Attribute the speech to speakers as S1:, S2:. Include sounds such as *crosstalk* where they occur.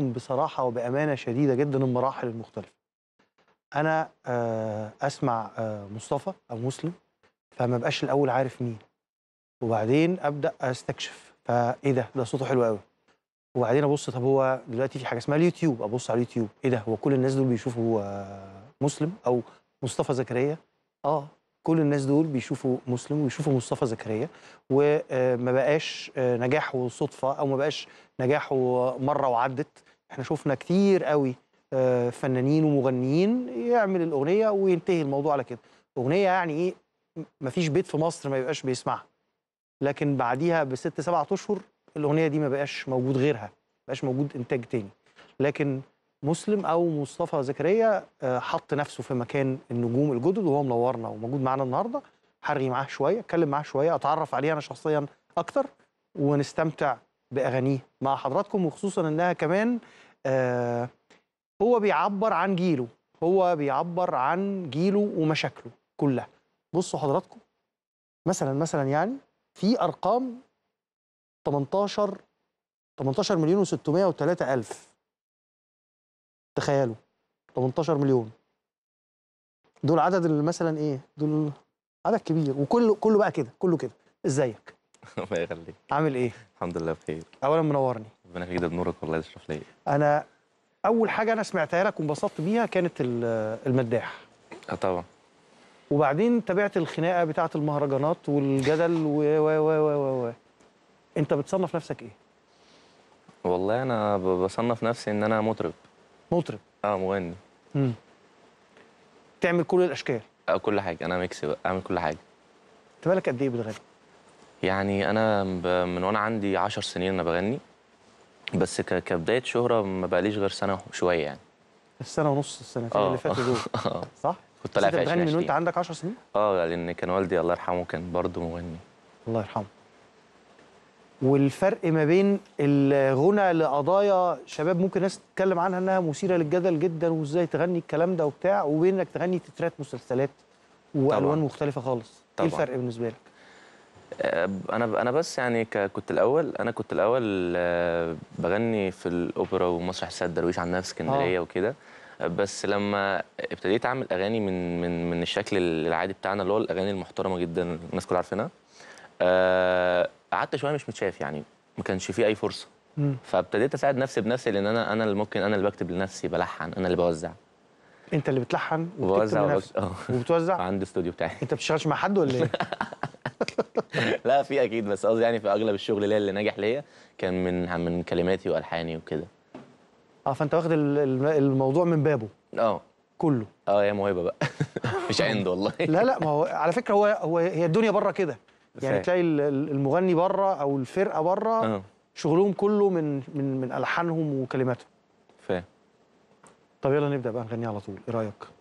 S1: لكم بصراحه وبامانه شديده جدا المراحل المختلفه. انا آه، اسمع آه، مصطفى او مسلم فما بقاش الاول عارف مين. وبعدين ابدا استكشف فايه ده؟ ده صوته حلو قوي. وبعدين ابص طب هو دلوقتي في حاجه اسمها اليوتيوب ابص على اليوتيوب ايه ده هو كل الناس دول بيشوفوا آه، مسلم او مصطفى زكريا اه كل الناس دول بيشوفوا مسلم ويشوفوا مصطفى زكريا وما بقاش نجاحه صدفه او ما بقاش نجاحه مره وعدت احنا شفنا كتير قوي آه، فنانين ومغنيين يعمل الاغنيه وينتهي الموضوع على كده اغنيه يعني ايه مفيش بيت في مصر ما يبقاش بيسمعها لكن بعديها بست سبعة اشهر الاغنيه دي ما بقاش موجود غيرها ما بقاش موجود انتاج تاني لكن مسلم او مصطفى زكريا آه، حط نفسه في مكان النجوم الجدد وهو منورنا وموجود معانا النهارده حري معاه شويه اتكلم معاه شويه اتعرف عليه انا شخصيا اكتر ونستمتع باغانيه مع حضراتكم وخصوصا انها كمان آه، هو بيعبر عن جيله هو بيعبر عن جيله ومشاكله كلها بصوا حضراتكم مثلا مثلا يعني في ارقام 18 18 مليون و603 الف تخيلوا 18 مليون دول عدد مثلا ايه دول عدد كبير وكله كله بقى كده كله كده ازيك
S2: *laughs* الله يخليك عامل ايه؟ الحمد لله بخير اولا منورني ربنا يخليك ده بنورك والله ده شرف ليا
S1: انا اول حاجه انا سمعتها لك وانبسطت بيها كانت المداح اه طبعا وبعدين تابعت الخناقه بتاعه المهرجانات والجدل و و و و و انت بتصنف نفسك ايه؟
S2: والله انا بصنف نفسي ان انا مطرب مطرب اه مغني
S1: امم تعمل كل الاشكال
S2: آه كل حاجه انا ميكس بقى اعمل كل حاجه
S1: انت بالك قد ايه بتغني؟
S2: يعني انا من وانا عندي 10 سنين انا بغني بس كبدايه شهره ما بقاليش غير سنه شويه يعني
S1: السنه ونص السنتين آه. اللي فاتوا دول *laughs* آه. صح
S2: كنت طالع في بتغني من وانت
S1: عندك 10 سنين
S2: اه لان كان والدي الله يرحمه كان برضه مغني
S1: الله يرحمه والفرق ما بين الغنى لقضايا شباب ممكن ناس تتكلم عنها انها مثيره للجدل جدا وازاي تغني الكلام ده وبتاع وبين انك تغني تترات مسلسلات والوان طبعًا. مختلفه خالص إيه طبعًا. ايه الفرق بالنسبه لك
S2: آه، انا انا بس يعني كنت الاول انا كنت الاول آه، بغني في الاوبرا ومسرح السيد درويش عندنا في اسكندريه آه. وكده بس لما ابتديت اعمل اغاني من من من الشكل العادي بتاعنا اللي هو الاغاني المحترمه جدا الناس كلها عارفينها قعدت شويه مش متشاف يعني ما كانش في اي فرصه فابتديت اساعد نفسي بنفسي لان انا انا اللي ممكن انا اللي بكتب لنفسي بلحن انا اللي بوزع
S1: انت اللي بتلحن وبتوزع
S2: وبتوزع *laughs* عندي استوديو بتاعي
S1: انت بتشتغلش مع حد ولا ايه *laughs*
S2: *laughs* لا في اكيد بس قصدي يعني في اغلب الشغل ليا اللي ناجح ليا كان من من كلماتي والحاني وكده
S1: اه فانت واخد الموضوع من بابه اه كله
S2: اه هي موهبه بقى *laughs* مش عند والله *laughs*
S1: لا لا ما هو على فكره هو هو هي الدنيا بره كده يعني تلاقي المغني بره او الفرقه بره آه. شغلهم كله من من من الحانهم وكلماتهم فاهم طب يلا نبدا بقى نغني على طول ايه رايك